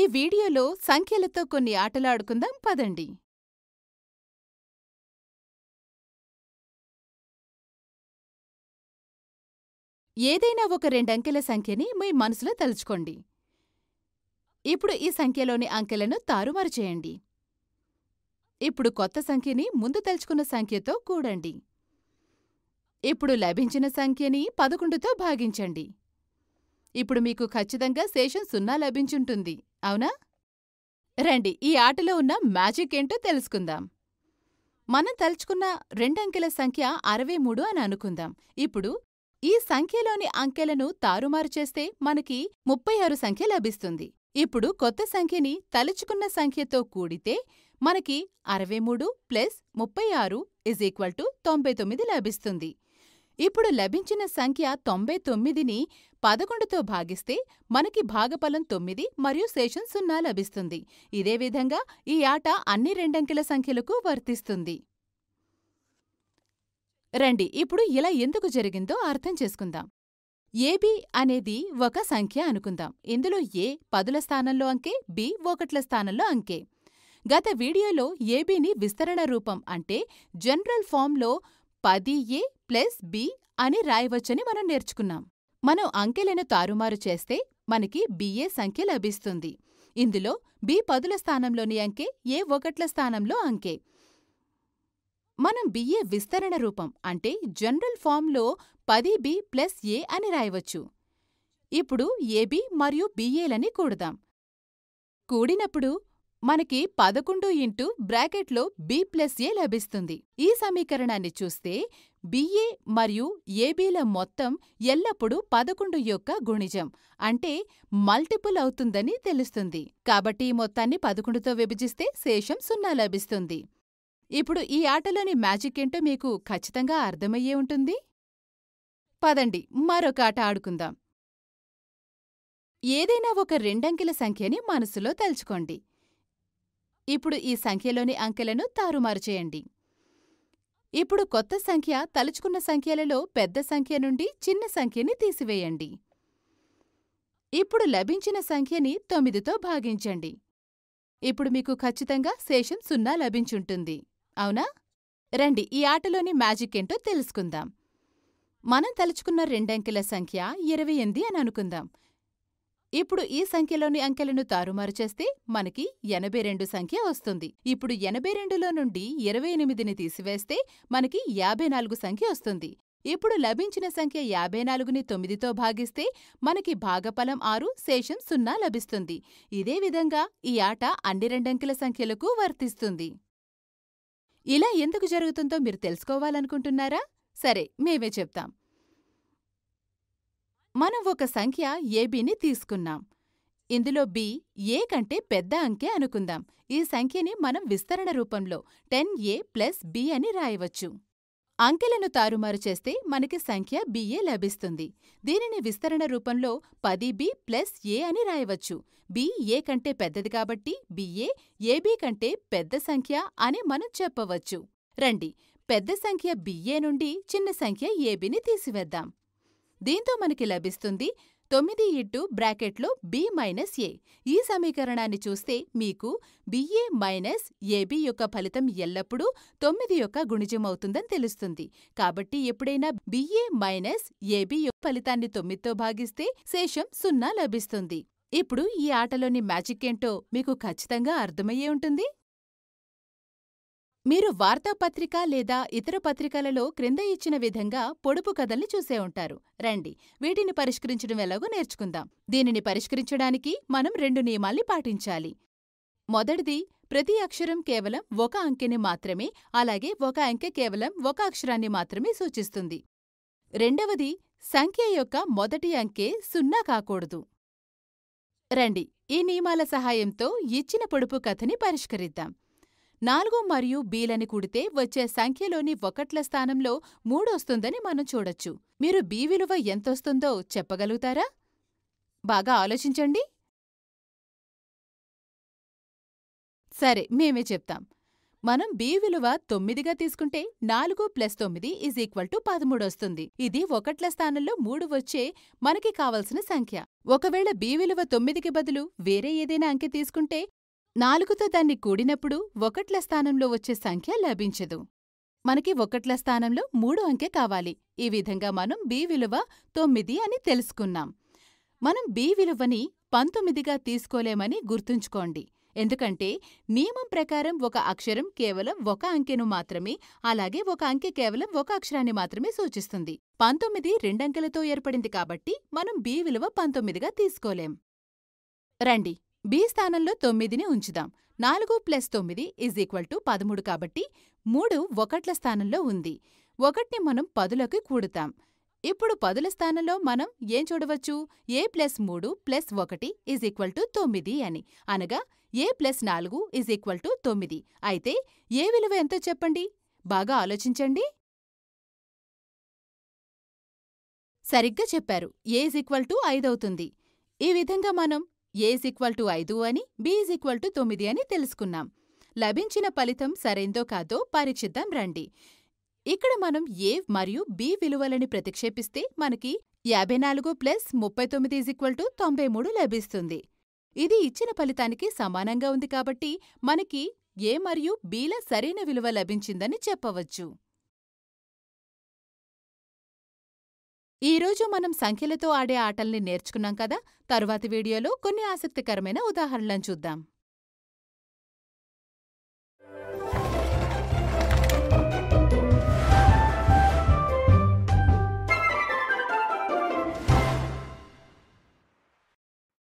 ఈ వీడియోలో సంఖ్యలతో కొన్ని ఆటలాడుకుందాం పదండి ఏదైనా ఒక రెండంకెల సంఖ్యని మీ మనసులో తలుచుకోండి ఇప్పుడు ఈ సంఖ్యలోని అంకెలను తారుమారు చేయండి ఇప్పుడు కొత్త సంఖ్యని ముందు తలుచుకున్న సంఖ్యతో కూడండి ఇప్పుడు లభించిన సంఖ్యని పదకొండుతో భాగించండి ఇప్పుడు మీకు ఖచ్చితంగా శేషం సున్నా లభించుంటుంది అవునా రండి ఈ ఆటలో ఉన్న మ్యాజిక్ ఏంటో తెలుసుకుందాం మనం తలుచుకున్న రెండంకెల సంఖ్య అరవై మూడు అని అనుకుందాం ఇప్పుడు ఈ సంఖ్యలోని అంకెలను తారుమారు చేస్తే మనకి ముప్పై ఆరు సంఖ్య లభిస్తుంది ఇప్పుడు కొత్త సంఖ్యని తలుచుకున్న సంఖ్యతో కూడితే మనకి అరవై మూడు ప్లస్ ముప్పై ఆరు ఇజ్ ఈక్వల్ టు తొంభై తొమ్మిది లభిస్తుంది ఇప్పుడు లభించిన సంఖ్య తొంభై తొమ్మిదిని పదకొండుతో భాగిస్తే మనకి భాగఫలం తొమ్మిది మరియు శేషం సున్నా లభిస్తుంది ఇదే విధంగా ఈ ఆట అన్ని రెండంకెల సంఖ్యలకు వర్తిస్తుంది రండి ఇప్పుడు ఇలా ఎందుకు జరిగిందో అర్థం చేసుకుందాం ఏబి అనేది ఒక సంఖ్య అనుకుందాం ఇందులో ఏ పదుల స్థానంలో అంకే బి ఒకట్ల స్థానంలో అంకే గత వీడియోలో ఏబీని విస్తరణ రూపం అంటే జనరల్ ఫామ్లో పది ఏ ప్లస్ బి అని రాయవచ్చని మనం నేర్చుకున్నాం మనం అంకెలను తారుమారు చేస్తే మనకి బిఏ సంఖ్య లభిస్తుంది ఇందులో బి పదుల స్థానంలోని అంకె ఏ ఒకట్ల స్థానంలో అంకె మనం బిఏ విస్తరణ రూపం అంటే జనరల్ ఫామ్లో పది బి ప్లస్ ఏ అని రాయవచ్చు ఇప్పుడు ఏబి మరియు బిఏలని కూడదాం కూడినప్పుడు మనకి పదకొండు ఇంటూ బ్రాకెట్లో బి ప్లస్ ఏ లభిస్తుంది ఈ సమీకరణాన్ని చూస్తే బిఏ మరియు ఏబీల మొత్తం ఎల్లప్పుడూ పదకొండు యొక్క గుణిజం అంటే మల్టిపుల్ అవుతుందని తెలుస్తుంది కాబట్టి ఈ మొత్తాన్ని పదకొండుతో విభజిస్తే శేషం సున్నా లభిస్తుంది ఇప్పుడు ఈ ఆటలోని మ్యాజిక్ ఏంటో మీకు ఖచ్చితంగా అర్థమయ్యే ఉంటుంది పదండి మరొక ఆట ఆడుకుందాం ఏదైనా ఒక రెండంకెల సంఖ్యని మనసులో తలుచుకోండి ఇప్పుడు ఈ సంఖ్యలోని అంకెలను తారుమారు చేయండి ఇప్పుడు కొత్త సంఖ్య తలుచుకున్న సంఖ్యలలో పెద్ద సంఖ్య నుండి చిన్న సంఖ్యని తీసివేయండి ఇప్పుడు లభించిన సంఖ్యని తొమ్మిదితో భాగించండి ఇప్పుడు మీకు ఖచ్చితంగా శేషం సున్నా లభించుంటుంది అవునా రండి ఈ ఆటలోని మ్యాజిక్ ఏంటో తెలుసుకుందాం మనం తలుచుకున్న రెండంకెల సంఖ్య ఇరవై ఎనిమిది అని అనుకుందాం ఇప్పుడు ఈ సంఖ్యలోని అంకెలను తారుమారు చేస్తే మనకి ఎనభై రెండు సంఖ్య వస్తుంది ఇప్పుడు ఎనభై రెండులో నుండి ఇరవై ఎనిమిదిని తీసివేస్తే మనకి యాభై నాలుగు సంఖ్య వస్తుంది ఇప్పుడు లభించిన సంఖ్య యాభై నాలుగుని తొమ్మిదితో భాగిస్తే మనకి భాగఫలం ఆరు శేషం సున్నా లభిస్తుంది ఇదే విధంగా ఈ ఆట అన్ని రెండంకెల సంఖ్యలకు వర్తిస్తుంది ఇలా ఎందుకు జరుగుతుందో మీరు తెలుసుకోవాలనుకుంటున్నారా సరే మేమే చెప్తాం మనం ఒక సంఖ్య ఏబీని తీసుకున్నాం ఇందులో బి ఏ కంటే పెద్ద అంకె అనుకుందాం ఈ సంఖ్యని మనం విస్తరణ రూపంలో టెన్ ఏ ప్లస్ బి అని రాయవచ్చు అంకెలను తారుమారు చేస్తే మనకి సంఖ్య బిఏ లభిస్తుంది దీనిని విస్తరణ రూపంలో పది బి ప్లస్ ఏ అని రాయవచ్చు బి ఏ కంటే పెద్దది కాబట్టి బిఏ ఏబీ కంటే పెద్ద సంఖ్య అని మనం చెప్పవచ్చు రండి పెద్ద సంఖ్య బిఏ నుండి చిన్న సంఖ్య ఏబీని తీసివేద్దాం దీంతో మనకి లభిస్తుంది తొమ్మిది ఇట్టు బ్రాకెట్లో బి మైనస్ ఏ ఈ సమీకరణాన్ని చూస్తే మీకు బిఏ మైనస్ ఏబి యొక్క ఫలితం ఎల్లప్పుడూ తొమ్మిది యొక్క గుణిజమవుతుందని తెలుస్తుంది కాబట్టి ఎప్పుడైనా బిఏ మైనస్ ఏబి యొక్క ఫలితాన్ని తొమ్మిదితో భాగిస్తే శేషం సున్నా లభిస్తుంది ఇప్పుడు ఈ ఆటలోని మ్యాజిక్ ఏంటో మీకు ఖచ్చితంగా అర్థమయ్యే ఉంటుంది మీరు వార్తాపత్రిక లేదా ఇతర పత్రికలలో క్రింద ఇచ్చిన విధంగా పొడుపు కథల్ని చూసే ఉంటారు. రండి, వీటిని పరిష్కరించడం ఎలాగో నేర్చుకుందాం. దీనిని పరిష్కరించడానికి మనం రెండు నియమాల్ని పాటించాలి. మొదటిది ప్రతి అక్షరం కేవలం ఒక అంకెని మాత్రమే, అలాగే ఒక అంకె కేవలం ఒక అక్షరాన్ని మాత్రమే సూచిస్తుంది. రెండవది సంఖ్య యొక్క మొదటి అంకె సున్నా కాకూడదు. రండి, ఈ నియమాల సహాయంతో ఇచ్చిన పొడుపు కథని పరిష్కరిద్దాం. నాలుగు మరియు బీలని కూడితే వచ్చే సంఖ్యలోని ఒకట్ల స్థానంలో మూడొస్తుందని మనం చూడొచ్చు మీరు బీ విలువ ఎంతొస్తుందో చెప్పగలుగుతారా బాగా ఆలోచించండి సరే మేమే చెప్తాం మనం బి విలువ తొమ్మిదిగా తీసుకుంటే నాలుగు ప్లస్ తొమ్మిది ఈజ్ ఈక్వల్ టు పదమూడొస్తుంది ఇది ఒకట్ల స్థానంలో మూడు వచ్చే మనకి కావలసిన సంఖ్య ఒకవేళ బి విలువ తొమ్మిదికి బదులు వేరే ఏదైనా అంకె తీసుకుంటే నాలుగుతో దాన్ని కూడినప్పుడు ఒకట్ల స్థానంలో వచ్చే సంఖ్య లభించదు మనకి ఒకట్ల స్థానంలో మూడు అంకె కావాలి ఈ విధంగా మనం బి విలువ తొమ్మిది అని తెలుసుకున్నాం మనం బి విలువని పంతొమ్మిదిగా తీసుకోలేమని గుర్తుంచుకోండి ఎందుకంటే నియమం ప్రకారం ఒక అక్షరం కేవలం ఒక అంకెను మాత్రమే అలాగే ఒక అంకె కేవలం ఒక అక్షరాన్ని మాత్రమే సూచిస్తుంది పంతొమ్మిది రెండంకెలతో ఏర్పడింది కాబట్టి మనం బి విలువ పంతొమ్మిదిగా తీసుకోలేం రండి బి స్థానంలో తొమ్మిదిని ఉంచుదాం నాలుగు ప్లస్ తొమ్మిది ఈజ్ ఈక్వల్ టు పదమూడు కాబట్టి మూడు ఒకట్ల స్థానంలో ఉంది ఒకటిని మనం పదులకు కూడుతాం ఇప్పుడు పదుల స్థానంలో మనం ఏం చూడవచ్చు ఏ ప్లస్ మూడు ప్లస్ ఒకటి ఈజ్ ఈక్వల్ టు తొమ్మిది అని అనగా ఏ ప్లస్ నాలుగు ఈజ్ ఈక్వల్ టు తొమ్మిది అయితే ఏ విలువ ఎంతో చెప్పండి బాగా ఆలోచించండి సరిగ్గా చెప్పారు ఏ ఈజ్ ఈక్వల్ టు ఐదవుతుంది ఈ విధంగా మనం ఈక్వల్ టు ఐదు అని బీఈక్వల్ టు తొమ్మిది అని తెలుసుకున్నాం లభించిన ఫలితం సరైందో కాదో పరీక్షిద్దాం రండి ఇక్కడ మనం ఏ మరియు బి విలువలని ప్రతిక్షేపిస్తే మనకి యాభై నాలుగు ప్లస్ ముప్పై తొమ్మిది ఈక్వల్ టు తొంభై మూడు లభిస్తుంది ఇది ఇచ్చిన ఫలితానికి సమానంగా ఉంది కాబట్టి మనకి ఏ మరియు బీల సరైన విలువ లభించిందని చెప్పవచ్చు ఈరోజు మనం సంఖ్యలతో ఆడే ఆటల్ని నేర్చుకున్నాం కదా తరువాతి వీడియోలో కొన్ని ఆసక్తికరమైన ఉదాహరణలను చూద్దాం